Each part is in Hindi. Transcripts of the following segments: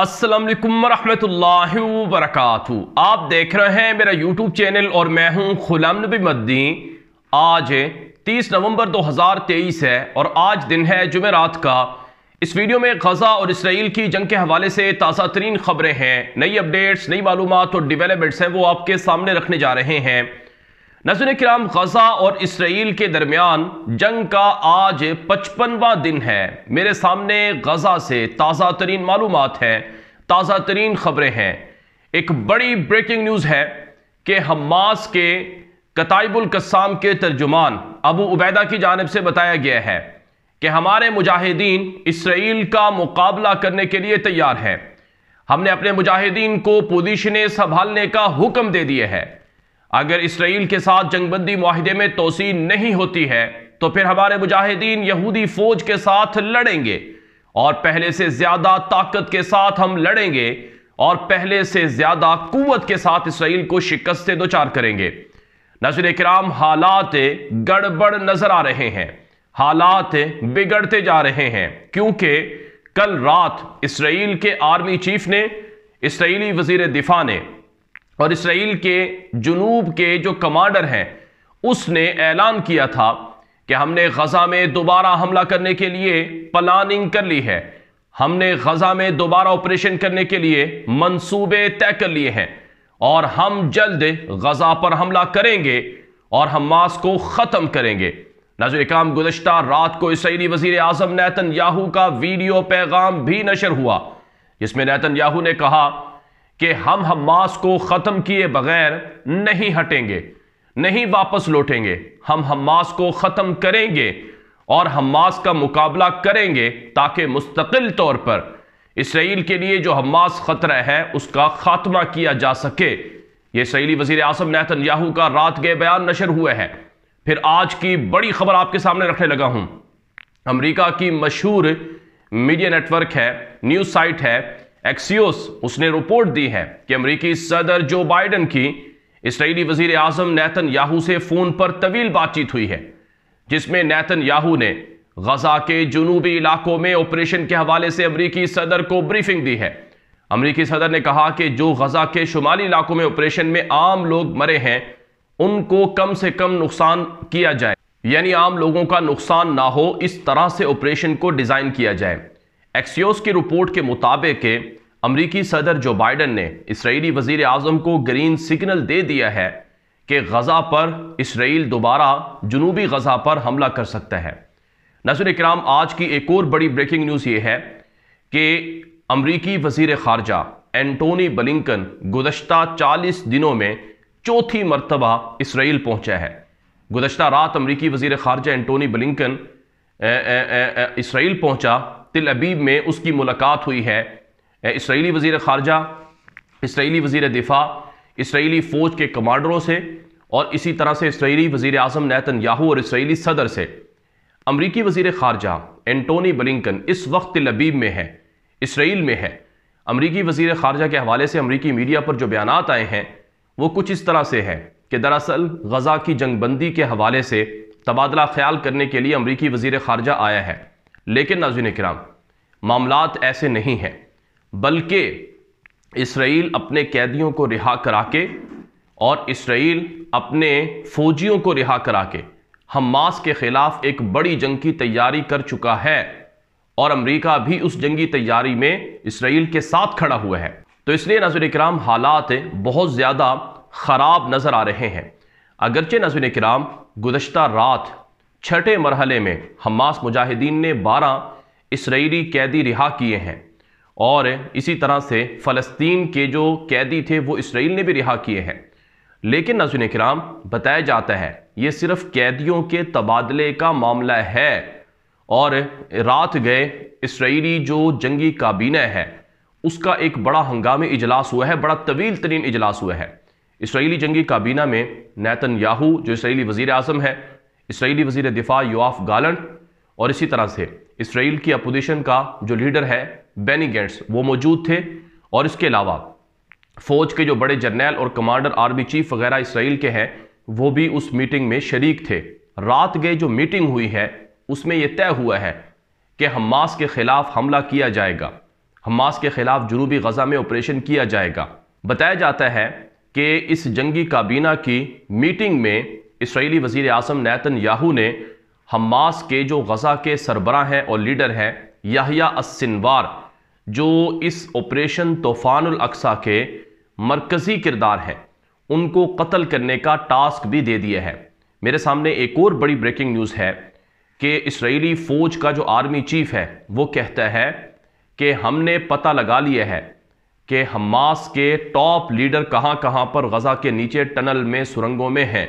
अस्सलाम आप देख रहे हैं मेरा यूट्यूब चैनल और मैं हूं गुलाम नबी मद्दी आज 30 नवंबर 2023 है और आज दिन है जुमेरात का इस वीडियो में गज़ा और इसराइल की जंग के हवाले से ताज़ा तरीन खबरें हैं नई अपडेट्स नई मालूम और डिवेलपमेंट्स हैं वो आपके सामने रखने जा रहे हैं नजर कराम गजा और इसराइल के दरमियान जंग का आज पचपनवा दिन है मेरे सामने गजा से ताज़ा तरीन मालूम हैं ताज़ा तरीन खबरें हैं एक बड़ी ब्रेकिंग न्यूज़ है कि हमास के कताइबुलकसाम के तर्जुमान अबू उबैदा की जानब से बताया गया है कि हमारे मुजाहिदीन इसराइल का मुकाबला करने के लिए तैयार है हमने अपने मुजाहिदीन को पोजिशने संभालने का हुक्म दे दिए है अगर इसराइल के साथ जंगबंदी माहदे में तोसी नहीं होती है तो फिर हमारे मुजाहिदीन यहूदी फौज के साथ लड़ेंगे और पहले से ज्यादा ताकत के साथ हम लड़ेंगे और पहले से ज्यादा कुत के साथ इसराइल को शिकस्त से दो चार करेंगे नजर कराम हालात गड़बड़ नजर आ रहे हैं हालात बिगड़ते जा रहे हैं क्योंकि कल रात इसराइल के आर्मी चीफ ने इसराइली वजीर दिफा ने और इसराइल के जुनूब के जो कमांडर हैं उसने ऐलान किया था कि हमने गज़ा में दोबारा हमला करने के लिए प्लानिंग कर ली है हमने गज़ा में दोबारा ऑपरेशन करने के लिए मंसूबे तय कर लिए हैं और हम जल्द गज़ा पर हमला करेंगे और हम मास को ख़त्म करेंगे नाजो इकाम गुजशत रात को इसराइली वजीर आजम नैतन याहू का वीडियो पैगाम भी नशर हुआ जिसमें नैतन याहू ने कहा कि हम हमास को ख़त्म किए बगैर नहीं हटेंगे नहीं वापस लौटेंगे हम हमास को ख़त्म करेंगे और हमास का मुकाबला करेंगे ताकि मुस्तकिल तौर पर इसराइल के लिए जो हमास ख़तरा है उसका खात्मा किया जा सके ये इसराइली वजीर आजम नहतन याहू का रात गए बयान नशर हुए हैं फिर आज की बड़ी खबर आपके सामने रखने लगा हूं अमरीका की मशहूर मीडिया नेटवर्क है न्यूज़ साइट है एक्सियोस उसने रिपोर्ट दी है कि अमरीकी सदर जो बाइडन की इसराइली वजीर आजम नैतन याहू से फ़ोन पर तवील बातचीत हुई है जिसमें नैतन याहू ने गजा के जुनूबी इलाकों में ऑपरेशन के हवाले से अमरीकी सदर को ब्रीफिंग दी है अमरीकी सदर ने कहा कि जो गजा के शुमाली इलाकों में ऑपरेशन में आम लोग मरे हैं उनको कम से कम नुकसान किया जाए यानी आम लोगों का नुकसान ना हो इस तरह से ऑपरेशन को डिज़ाइन किया जाए एक्सियोस की रिपोर्ट के मुताबिक अमरीकी सदर जो बाइडन ने इसराइली वजीर अजम को ग्रीन सिग्नल दे दिया है कि गज़ा पर इसराइल दोबारा जनूबी गज़ा पर हमला कर सकता है नजर इक्राम आज की एक और बड़ी ब्रेकिंग न्यूज़ ये है कि अमरीकी वजीर खारजा एंटोनी बलिंकन गुजशत 40 दिनों में चौथी मरतबा इसराइल पहुंचा है गुजशत रात अमरीकी वजीर खारजा एंटोनी बलिंकन इसराइल पहुंचा तिल अबीब में उसकी मुलाकात हुई है इसराइली वजीर खारजा इसराइली वजीर दिफा इसराइली फ़ौज के कमांडरों से और इसी तरह से इसराइली वजीर अजम नैतन याहू और इसराइली सदर से अमरीकी वजीर खारजा एंटोनी बलिंकन इस वक्त तिल अबीब में है इसराइल में है अमरीकी वजीर खारजा के हवाले से अमरीकी मीडिया पर जो बयान आए हैं वो कुछ इस तरह से है कि दरअसल गजा की जंगबंदी के हवाले से तबादला ख्याल करने के लिए अमरीकी वजीर खारजा आया है लेकिन नाजिन कराम मामला ऐसे नहीं हैं बल्कि इसराइल अपने कैदियों को रिहा करा के और इसराइल अपने फौजियों को रिहा करा के हमास के ख़िलाफ़ एक बड़ी जंग की तैयारी कर चुका है और अमेरिका भी उस जंगी तैयारी में इसराइल के साथ खड़ा हुआ है तो इसलिए नजर कराम हालात बहुत ज़्यादा ख़राब नज़र आ रहे हैं अगरचे नजर कराम गुजशत रात छठे मरहले में हमास मुजाहिदीन ने बारह इसराइली कैदी रिहा किए हैं और इसी तरह से फ़लस्तीन के जो कैदी थे वो इसराइल ने भी रिहा किए हैं लेकिन नजुन कराम बताया जाता है ये सिर्फ कैदियों के तबादले का मामला है और रात गए इसराइली जो जंगी काबीना है उसका एक बड़ा हंगामी इजलास हुआ है बड़ा तवील तरीन इजलास हुआ है इसराइली जंगी काबीना में नैतन याहू जो इसराइली वज़ी अजम है इसराइली वजीर दिफा यूआफ गालन और इसी तरह से इसराइल की अपोजिशन का जो लीडर है बेनी गेंट्स वो मौजूद थे और इसके अलावा फ़ौज के जो बड़े जर्नैल और कमांडर आर्मी चीफ वगैरह इसराइल के हैं वो भी उस मीटिंग में शरीक थे रात गए जो मीटिंग हुई है उसमें यह तय हुआ है कि हमास के ख़िलाफ़ हमला किया जाएगा हमास के ख़िलाफ़ जनूबी गज़ा में ऑपरेशन किया जाएगा बताया जाता है कि इस जंगी काबीना की मीटिंग में इसराइली वजीर अजम नैतन याहू ने हमास के जो गजा के सरबरा हैं और लीडर हैं याहिया असिनवार जो इस ऑपरेशन तूफ़ान अकसा के मरकज़ी किरदार हैं उनको कत्ल करने का टास्क भी दे दिया है मेरे सामने एक और बड़ी ब्रेकिंग न्यूज़ है कि इसराइली फ़ौज का जो आर्मी चीफ है वो कहता है कि हमने पता लगा लिया है कि हमास के टॉप लीडर कहाँ कहाँ पर गज़ा के नीचे टनल में सुरंगों में हैं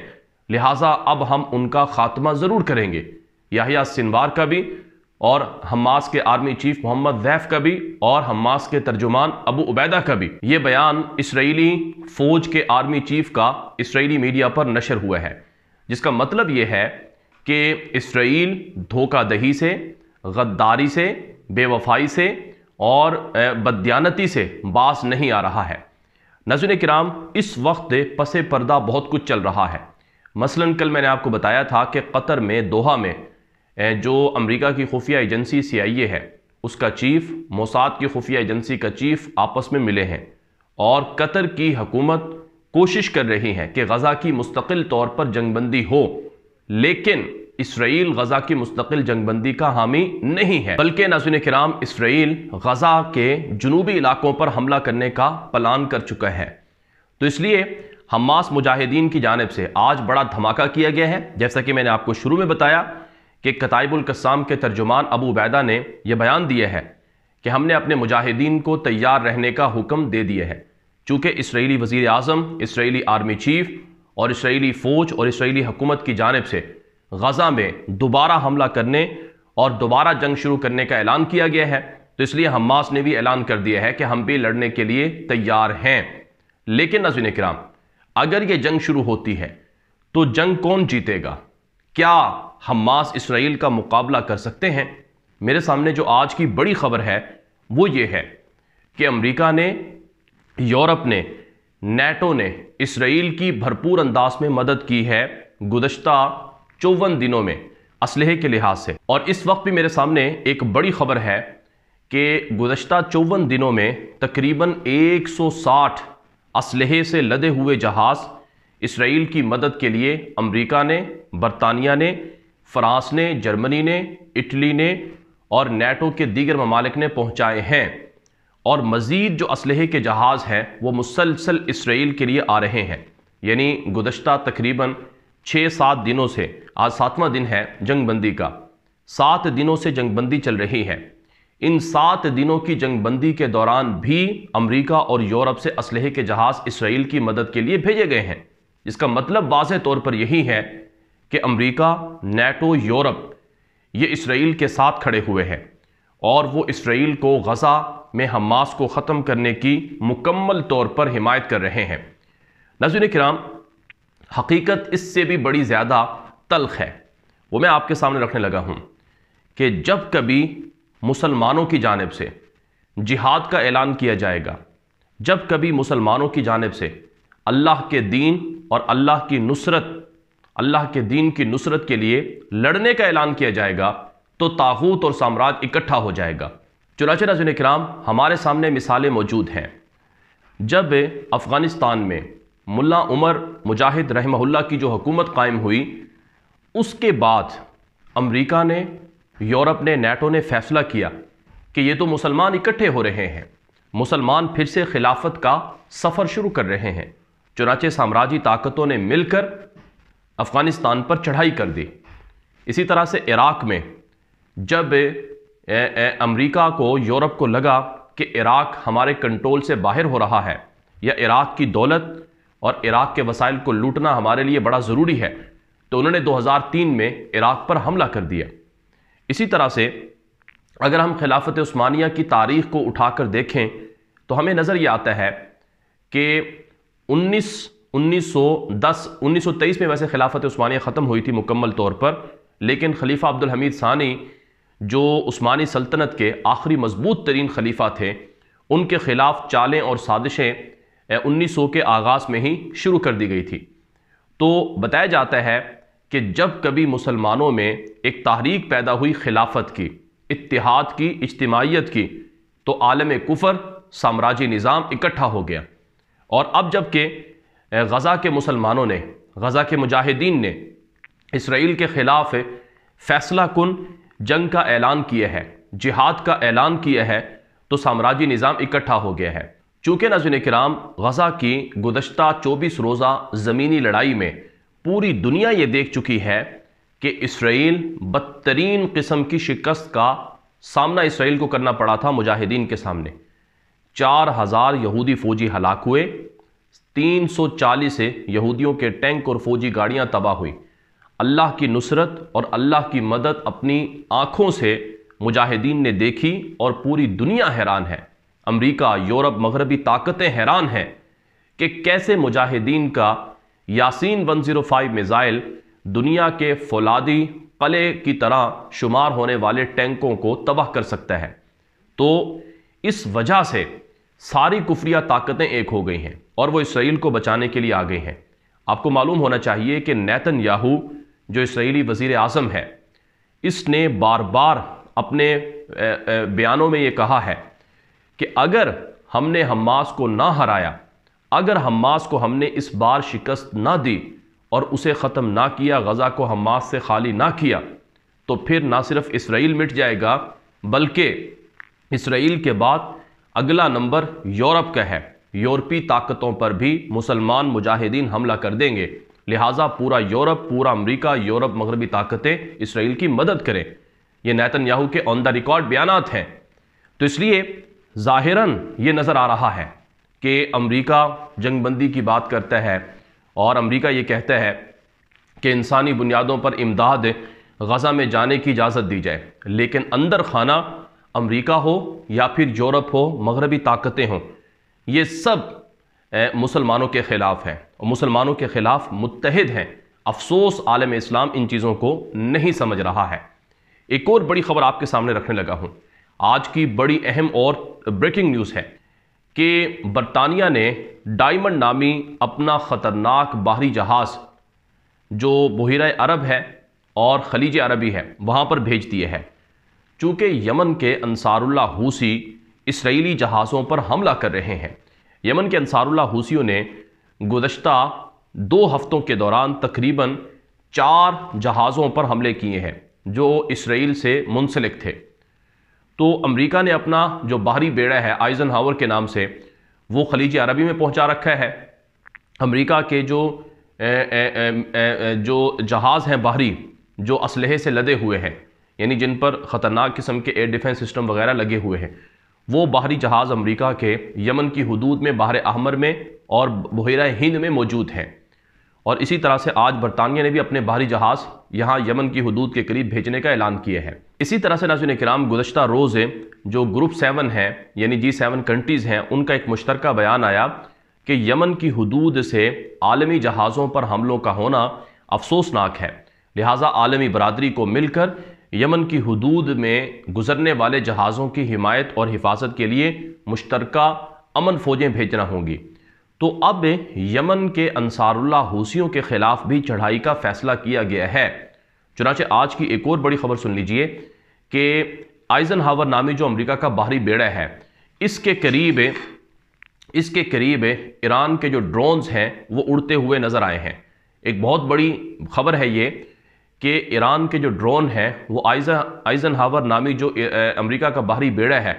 लिहाजा अब हम उनका खात्मा ज़रूर करेंगे याहिया सिनवार का भी और हमास के आर्मी चीफ मोहम्मद जैफ का भी और हमास के तर्जुमान अबू उबैदा का भी ये बयान इसराइली फ़ौज के आर्मी चीफ का इसराइली मीडिया पर नशर हुआ है जिसका मतलब ये है कि इसराइल धोखादही से गद्दारी से बेवफाई से और बदयानती से बास नहीं आ रहा है नजर कराम इस वक्त पसे पर्दा बहुत कुछ चल रहा है मसलन कल मैंने आपको बताया था कि कतर में दोहा में जो अमेरिका की खुफिया एजेंसी सी है उसका चीफ मोसाद की खुफिया एजेंसी का चीफ आपस में मिले हैं और कतर की हकूमत कोशिश कर रही है कि गज़ा की मुस्तकिल तौर पर जंगबंदी हो लेकिन इसराइल गज़ा की मुस्तकिल जंगबंदी का हामी नहीं है बल्कि नाजुन कराम इसराइल गज़ा के जनूबी इलाकों पर हमला करने का प्लान कर चुका है तो इसलिए हमास मुजाहिदीन की जानब से आज बड़ा धमाका किया गया है जैसा कि मैंने आपको शुरू में बताया कि कताइबुल कसाम के तर्जुमान अबू बैदा ने यह बयान दिया है कि हमने अपने मुजाहिदीन को तैयार रहने का हुक्म दे दिया है चूँकि इसराइली वज़ी अजम इसराइली आर्मी चीफ और इसराइली फ़ौज और इसराइली हुकूमत की जानब से गज़ा में दोबारा हमला करने और दोबारा जंग शुरू करने का ऐलान किया गया है तो इसलिए हमास ने भी ऐलान कर दिया है कि हम भी लड़ने के लिए तैयार हैं लेकिन नजर कराम अगर ये जंग शुरू होती है तो जंग कौन जीतेगा क्या हमास इसराइल का मुकाबला कर सकते हैं मेरे सामने जो आज की बड़ी खबर है वो ये है कि अमेरिका ने यूरोप ने नेटो ने इसराइल की भरपूर अंदाज में मदद की है गुजशत चौवन दिनों में असलहे के लिहाज से और इस वक्त भी मेरे सामने एक बड़ी खबर है कि गुजशत चौवन दिनों में तकरीबन 160 इसलहे से लदे हुए जहाज़ इसराइल की मदद के लिए अमरीका ने बरतानिया ने फ्रांस ने जर्मनी ने इटली ने और नेटो के दीगर ममालिक ने पहुँचाए हैं और मज़ीद जो असलहे के जहाज़ हैं वो मुसलसल इसराइल के लिए आ रहे हैं यानी गुजशत तकरीबन छः सात दिनों से आज सातवां दिन है जंगबंदी का सात दिनों से जंगबंदी चल रही है इन सात दिनों की जंगबंदी के दौरान भी अमरीका और यूरोप से असलहे के जहाज इसराइल की मदद के लिए भेजे गए हैं इसका मतलब वाज तौर पर यही है कि अमरीका नेटो यूरोप ये इसराइल के साथ खड़े हुए हैं और वो इसराइल को गज़ा में हमास को ख़त्म करने की मुकम्मल तौर पर हिमायत कर रहे हैं नजर कराम हकीकत इससे भी बड़ी ज़्यादा तलख है वो मैं आपके सामने रखने लगा हूँ कि जब कभी मुसलमानों की जानब से जिहाद का ऐलान किया जाएगा जब कभी मुसलमानों की जानब से अल्लाह के दीन और अल्लाह की नुसरत अल्लाह के दीन की नुसरत के लिए लड़ने का ऐलान किया जाएगा तो ताहूत और साम्राज इकट्ठा हो जाएगा चुनाच नाजुन कराम हमारे सामने मिसालें मौजूद हैं जब अफ़गानिस्तान में मुल्ला उमर मुजाहिद रहमहुल्ला की जो हुकूमत कायम हुई उसके बाद अमेरिका ने यूरोप ने नेटो ने फैसला किया कि ये तो मुसलमान इकट्ठे हो रहे हैं मुसलमान फिर से खिलाफत का सफ़र शुरू कर रहे हैं चुनाचे साम्राज्य ताकतों ने मिलकर अफ़गानिस्तान पर चढ़ाई कर दी इसी तरह से इराक़ में जब अमेरिका को यूरोप को लगा कि इराक़ हमारे कंट्रोल से बाहर हो रहा है या इराक़ की दौलत और इराक़ के वसाइल को लूटना हमारे लिए बड़ा ज़रूरी है तो उन्होंने 2003 में इराक़ पर हमला कर दिया इसी तरह से अगर हम खिलाफत उस्मानिया की तारीख को उठाकर देखें तो हमें नज़र ये आता है कि 19 1910 1923 में वैसे खिलाफत उस्मानिया ख़त्म हुई थी मुकम्मल तौर पर लेकिन खलीफा अब्दुल हमीद सानी जो उस्मानी सल्तनत के आखिरी मजबूत तरीन खलीफा थे उनके ख़िलाफ़ चालें और साजिशें उन्नीस सौ के आगाज़ में ही शुरू कर दी गई थी तो बताया जाता है कि जब कभी मुसलमानों में एक तहरीक पैदा हुई खिलाफत की इतिहाद की इज्तमाहीत की तो आलम कुफर साम्राज्य निज़ाम इकट्ठा हो गया और अब जबकि गज़ा के मुसलमानों ने गज़ा के मुजाहिदीन ने इसराइल के ख़िलाफ़ फैसला कन जंग का ऐलान किया है जिहाद का ऐलान किया है तो साम्राज्य निज़ाम इकट्ठा हो गया है चूँकि नजन कराम गज़ा की गुजशत चौबीस रोज़ा ज़मीनी लड़ाई में पूरी दुनिया ये देख चुकी है कि इसराइल बदतरीन किस्म की शिकस्त का सामना इसराइल को करना पड़ा था मुजाहिदीन के सामने चार हज़ार यहूदी फ़ौजी हलाक हुए 340 से यहूदियों के टैंक और फ़ौजी गाड़ियां तबाह हुई अल्लाह की नुसरत और अल्लाह की मदद अपनी आँखों से मुजाहिदीन ने देखी और पूरी दुनिया हैरान है अमरीका यूरोप मगरबी ताकतें हैरान हैं कि कैसे मुजाहिदीन का यासीन 105 मिज़ाइल दुनिया के फौलादी कले की तरह शुमार होने वाले टैंकों को तबाह कर सकता है तो इस वजह से सारी कुफरिया ताकतें एक हो गई हैं और वो इसराइल को बचाने के लिए आ गई हैं आपको मालूम होना चाहिए कि नैतन याहू जो इसराइली वज़ी अजम है इसने बार बार अपने बयानों में ये कहा है कि अगर हमने हमास को ना हराया अगर हमास को हमने इस बार शिकस्त ना दी और उसे ख़त्म ना किया गज़ा को हमास से खाली ना किया तो फिर ना सिर्फ इसराइल मिट जाएगा बल्कि इसराइल के बाद अगला नंबर यूरोप का है यूरोपी ताकतों पर भी मुसलमान मुजाहिदीन हमला कर देंगे लिहाजा पूरा यूरोप पूरा अमेरिका यूरोप मगरबी ताकतें इसराइल की मदद करें ये नैतन याहू के ऑन द रिकॉर्ड बयान हैं तो इसलिए ज़ाहिरन ये नज़र आ रहा है कि अमेरिका जंगबंदी की बात करता है और अमेरिका ये कहता है कि इंसानी बुनियादों पर इमदाद गज़ा में जाने की इजाज़त दी जाए लेकिन अंदर खाना अमरीका हो या फिर यूरोप हो मगरबी ताकतें हों ये सब मुसलमानों के ख़िलाफ़ हैं और मुसलमानों के ख़िलाफ़ मुतहद हैं अफसोस आलम इस्लाम इन चीज़ों को नहीं समझ रहा है एक और बड़ी खबर आपके सामने रखने लगा हूँ आज की बड़ी अहम और ब्रेकिंग न्यूज़ है कि बरतानिया ने डायमंड नामी अपना ख़तरनाक बाहरी जहाज़ जो बहरा अरब है और खलीज अरबी है वहाँ पर भेज दिए है चूँकि यमन के अनसारुल्ला हूसी इसराइली जहाज़ों पर हमला कर रहे हैं यमन के अनसारुल्ला हूसीियों ने गुजशत दो हफ़्तों के दौरान तकरीबन चार जहाज़ों पर हमले किए हैं जो इसराइल से मुंसलिक थे तो अमेरिका ने अपना जो बाहरी बेड़ा है आइजन हावर के नाम से वो खलीज अरबी में पहुंचा रखा है अमेरिका के जो ए, ए, ए, जो जहाज़ हैं बाहरी जो इसल से लदे हुए हैं यानी जिन पर ख़तरनाक किस्म के एयर डिफेंस सिस्टम वगैरह लगे हुए हैं वो बाहरी जहाज़ अमेरिका के यमन की हदूद में बाहर अहमर में और बहरा हिंद में मौजूद हैं और इसी तरह से आज बरतानिया ने भी अपने बाहरी जहाज़ यहाँ यमन की हदूद के करीब भेजने का ऐलान किया है इसी तरह से नाजुन कराम गुजशत रोज़ जो ग्रुप सेवन है यानी जी सेवन कंट्रीज़ हैं उनका एक मुश्तर बयान आया कि यमन की हदूद से आलमी जहाज़ों पर हमलों का होना अफसोसनाक है लिहाजा आलमी बरदरी को मिलकर यमन की हदूद में गुजरने वाले जहाज़ों की हिमायत और हिफाजत के लिए मुश्तरक अमन फ़ौजें भेजना होंगी तो अब यमन के अंसारुल्ला हूसियों के खिलाफ भी चढ़ाई का फैसला किया गया है चुनाचे आज की एक और बड़ी खबर सुन लीजिए कि आइजन हावर नामी जो अमरीका का बाहरी बेड़ा है इसके करीब इसके करीब ईरान के जो ड्रोन्स हैं वो उड़ते हुए नज़र आए हैं एक बहुत बड़ी खबर है ये कि ईरान के जो ड्रोन हैं वो आइजा आइजन हावर नामी जो अमेरिका का बाहरी बेड़ा है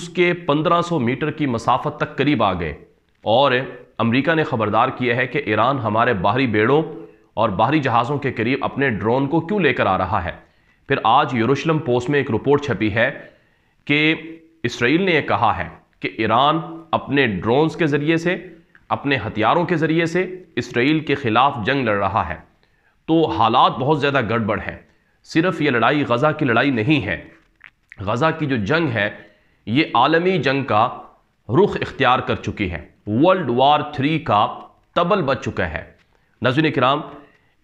उसके 1500 मीटर की मसाफत तक करीब आ गए और अमेरिका ने खबरदार किया है कि ईरान हमारे बाहरी बेड़ों और बाहरी जहाज़ों के करीब अपने ड्रोन को क्यों लेकर आ रहा है फिर आज यरूशलम पोस्ट में एक रिपोर्ट छपी है कि इसराइल ने यह कहा है कि ईरान अपने ड्रोन्स के ज़रिए से अपने हथियारों के ज़रिए से इसराइल के ख़िलाफ़ जंग लड़ रहा है तो हालात बहुत ज़्यादा गड़बड़ हैं सिर्फ ये लड़ाई गज़ा की लड़ाई नहीं है गज़ा की जो जंग है ये आलमी जंग का रुख इख्तियार कर चुकी है वर्ल्ड वार थ्री का तबल बच चुका है नजर कराम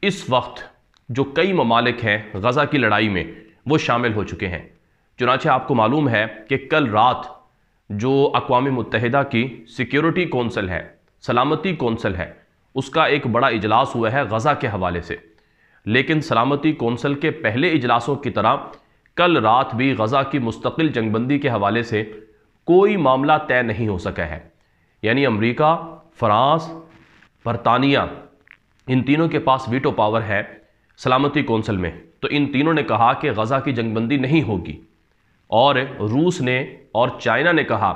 इस वक्त जो कई ममालिक हैं गज़ा की लड़ाई में वो शामिल हो चुके हैं चुनाचे आपको मालूम है कि कल रात जो अकवा मुतहदा की सिक्योरिटी कौंसल है सलामती कौंसल है उसका एक बड़ा इजलास हुआ है गज़ा के हवाले से लेकिन सलामती कौंसल के पहले इजलासों की तरह कल रात भी गज़ा की मुस्तकिल जंगबंदी के हवाले से कोई मामला तय नहीं हो सका है यानी अमेरिका फ्रांस बरतानिया इन तीनों के पास वीटो पावर है सलामती कौंसिल में तो इन तीनों ने कहा कि गज़ा की जंगबंदी नहीं होगी और रूस ने और चाइना ने कहा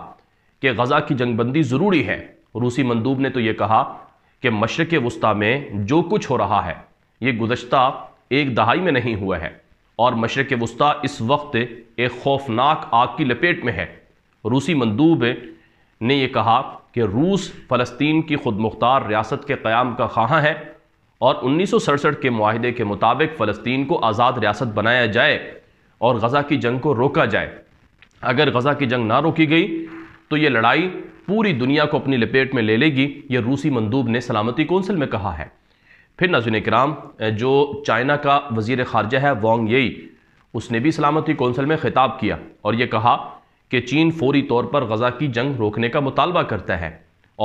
कि गज़ा की जंगबंदी ज़रूरी है रूसी मंदूब ने तो ये कहा कि मशरक़ वस्ती में जो कुछ हो रहा है ये गुज्त एक दहाई में नहीं हुआ है और मशरक़ वस्ती इस वक्त एक खौफनाक आग की लपेट में है रूसी मंदूब ने यह कहा कि रूस फ़लस्तीन की खुद मुख्तार रियासत के क़्याम का खां है और उन्नीस के माहदे के मुताबिक फ़लस्तीन को आज़ाद रियासत बनाया जाए और गज़ा की जंग को रोका जाए अगर गज़ा की जंग ना रोकी गई तो ये लड़ाई पूरी दुनिया को अपनी लपेट में ले लेगी ये रूसी मंदूब ने सलामती कौंसिल में कहा है फिर नजुन कराम जो चाइना का वजीर खारजा है वोंग यई उसने भी सलामती कौंसिल में खिताब किया और ये कहा कि चीन फौरी तौर पर गजा की जंग रोकने का मुतालबा करता है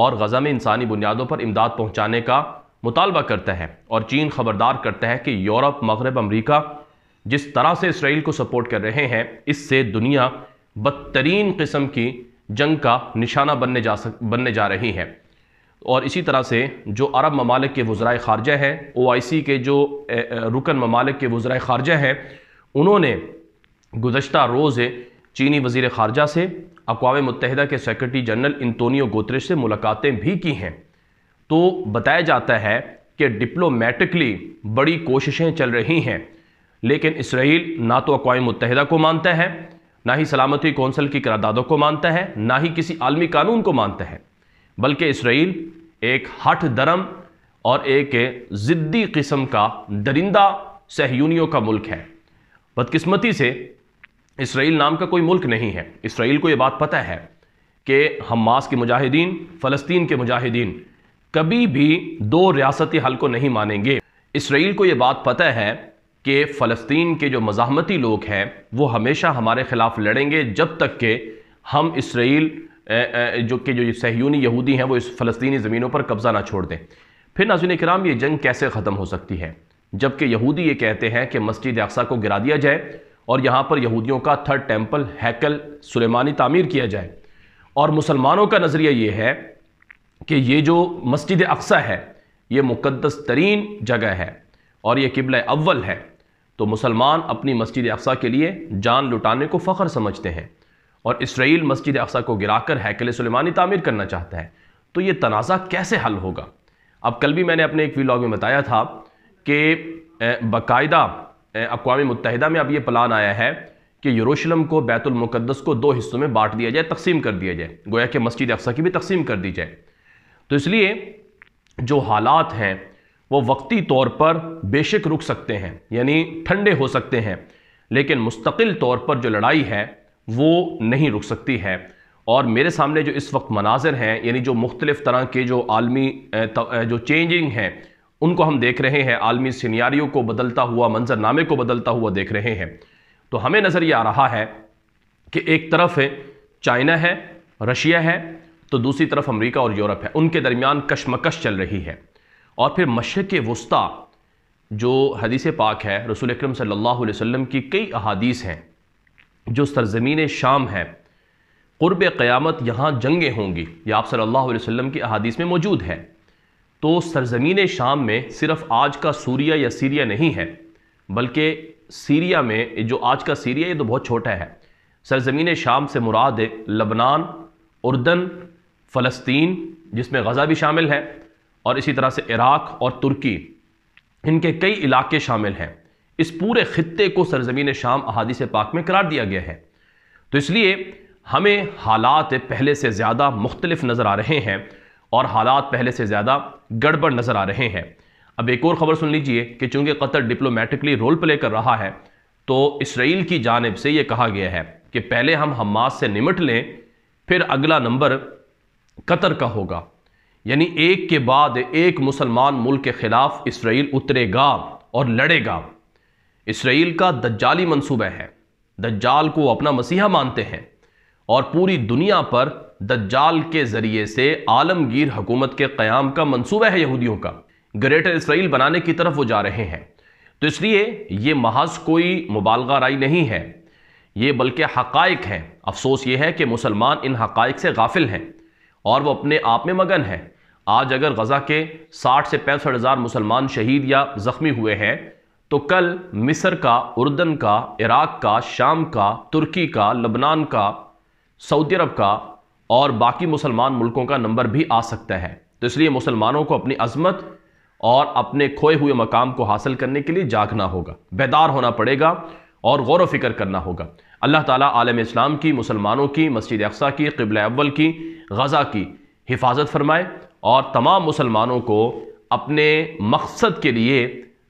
और गजा में इंसानी बुनियादों पर इमदाद पहुँचाने का मुतालबा करता है और चीन खबरदार करता है कि यूरोप मगरब अमरीका जिस तरह से इसराइल को सपोर्ट कर रहे हैं इससे दुनिया बदतरीन किस्म की जंग का निशाना बनने जा सक बनने जा रही है और इसी तरह से जो अरब ममालिक के वज्राय ख़ारजा हैं ओ आई सी के जो रुकन ममालिक के वज्राय ख़ारजा हैं उन्होंने गुजशत रोज़ चीनी वजीर खारजा से अकवा मुतहदा के सेक्रेटरी जनरल इंतोनियो गोतरिश से मुलाकातें भी की हैं तो बताया जाता है कि डिप्लोमेटिकली बड़ी कोशिशें चल रही हैं लेकिन इसराइल ना तो अकवा मुतहदा को मानता है ना ही सलामती कौंसिल की करारदादों को मानता है ना ही किसी आलमी कानून को मानता है बल्कि इसराइल एक हठ धर्म और एक ज़िद्दी किस्म का दरिंदा सहयूनियों का मुल्क है बदकस्मती से इसराइल नाम का कोई मुल्क नहीं है इसराइल को ये बात पता है कि हमास के मुजाहिदीन फ़लस्तीन के मुजाहिदीन कभी भी दो रियासती हल को नहीं मानेंगे इसराइल को ये बात पता है कि फ़लस्तीन के जो मजामती लोग हैं वो हमेशा हमारे ख़िलाफ़ लड़ेंगे जब तक के हम इसराइल जो कि जो सहयूनी यहूदी हैं वो इस फ़लस्तीनी ज़मीनों पर कब्ज़ा ना छोड़ दें फिर नाजुन कराम ये जंग कैसे ख़त्म हो सकती है जबकि यहूदी ये कहते हैं कि मस्जिद अक्सा को गिरा दिया जाए और यहाँ पर यहूदियों का थर्ड टेम्पल हैकल सुलेमानी तामीर किया जाए और मुसलमानों का नज़रिया ये है कि ये जो मस्जिद अक्सा है ये मुक़दस तरीन जगह है और ये किबल अव्वल है तो मुसलमान अपनी मस्जिद अक्सा के लिए जान लुटाने को फ़ख्र समझते हैं और इसराइल मस्जिद अक्सा को गिराकर हैकल सुलेमानी तामीर करना चाहता है तो ये तनाज़ा कैसे हल होगा अब कल भी मैंने अपने एक वीलॉग में बताया था कि बाकायदा अकवा मुतहदा में अब ये प्लान आया है कि यरूशलम को बैतुलमक़दस को दो हिस्सों में बांट दिया जाए तकसीम कर दिया जाए गोया कि मस्जिद अफसा की भी तकसीम कर दी जाए तो इसलिए जो हालात हैं वो वक्ती तौर पर बेशक रुक सकते हैं यानी ठंडे हो सकते हैं लेकिन मुस्तकिल तौर पर जो लड़ाई है वो नहीं रुक सकती है और मेरे सामने जो इस वक्त मनाजिर हैं यानी जो मुख्तलिफ़ तरह के जो आलमी जो चेंजिंग हैं उनको हम देख रहे हैं आलमी सीनियारियों को बदलता हुआ मंजरनामे को बदलता हुआ देख रहे हैं तो हमें नज़र ये आ रहा है कि एक तरफ है चाइना है रशिया है तो दूसरी तरफ अमेरिका और यूरोप है उनके दरमियान कशमकश चल रही है और फिर मशरक़ वस्ती जो हदीस पाक है रसूल अक्रम सल्लल्लाहु अलैहि वसल्लम की कई अहादीस हैं जो सरजमीन शाम है क़ुरब क़यामत यहाँ जंगें होंगी ये आप सल्लल्लाहु अलैहि वसल्लम की अहादीस में मौजूद है तो सरजमीन शाम में सिर्फ आज का सूरिया या सीरिया नहीं है बल्कि सीरिया में जो आज का सीरिया ये तो बहुत छोटा है सरजमीन शाम से मुराद लबनान उर्दन फ़लस्तीन जिसमें गज़ा भी शामिल है और इसी तरह से इराक़ और तुर्की इनके कई इलाके शामिल हैं इस पूरे ख़त्े को सरजमीन शाम से पाक में करार दिया गया है तो इसलिए हमें हालात पहले से ज़्यादा मुख्तलिफ नज़र आ रहे हैं और हालात पहले से ज़्यादा गड़बड़ नज़र आ रहे हैं अब एक और ख़बर सुन लीजिए कि चूंकि कतर डिप्लोमेटिकली रोल प्ले कर रहा है तो इसराइल की जानब से यह कहा गया है कि पहले हम हमास से निमट लें फिर अगला नंबर कतर का होगा यानी एक के बाद एक मुसलमान मुल्क के ख़िलाफ़ इसराइल उतरेगा और लड़ेगा इसराइल का दज्जाली मनसूबा है दज्जाल को अपना मसीहा मानते हैं और पूरी दुनिया पर दज्जाल के ज़रिए से आलमगीर हुकूमत के क़्याम का मनसूबा है यहूदियों का ग्रेटर इसराइल बनाने की तरफ वो जा रहे हैं तो इसलिए ये महज कोई मुबालगा राय नहीं है ये बल्कि हकाइक हैं अफसोस ये है कि मुसलमान इन हकाइक से गाफिल हैं और वह अपने आप में मगन हैं आज अगर गज़ा के 60 से पैंसठ हज़ार मुसलमान शहीद या ज़ख्मी हुए हैं तो कल मिस्र का उर्दन का इराक़ का शाम का तुर्की का लबनान का सऊदी अरब का और बाकी मुसलमान मुल्कों का नंबर भी आ सकता है तो इसलिए मुसलमानों को अपनी अजमत और अपने खोए हुए मकाम को हासिल करने के लिए जागना होगा बेदार होना पड़ेगा और गौर वफिक्र करना होगा अल्लाह ताला आलम इस्लाम की मुसलमानों की मस्जिद अक्सा की कबल अव्वल की गज़ा की हिफाजत फरमाए और तमाम मुसलमानों को अपने मकसद के लिए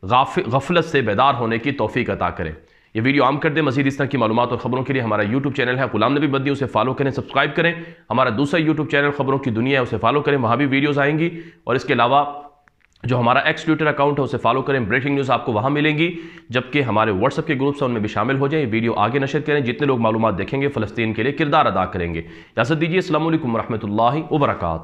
गफलत से बेदार होने की तोफ़ी अता करें ये वीडियो आम कर दें मजीद इस तरह की मालूम और खबरों के लिए हमारा यूट्यूब चैनल है गुलाम नबी बद्दी उसे फॉलो करें सब्सक्राइब करें हमारा दूसरा यूट्यूब चैनल खबरों की दुनिया है उसे फॉलो करें वहाँ भी वीडियोज़ आएंगी और इसके अलावा जो हमारा एक्स ट्विटर अकाउंट है उसे फॉलो करें ब्रेकिंग न्यूज़ आपको वहाँ मिलेंगी जबकि हमारे व्हाट्सअप के ग्रुप्स हैं उनमें भी शामिल हो जाए वीडियो आगे नशर करें जितने लोग मालूम देखेंगे फलस्तीन के लिए किरदार अदा करेंगे इजाजत दीजिए असल वरहमल वर्का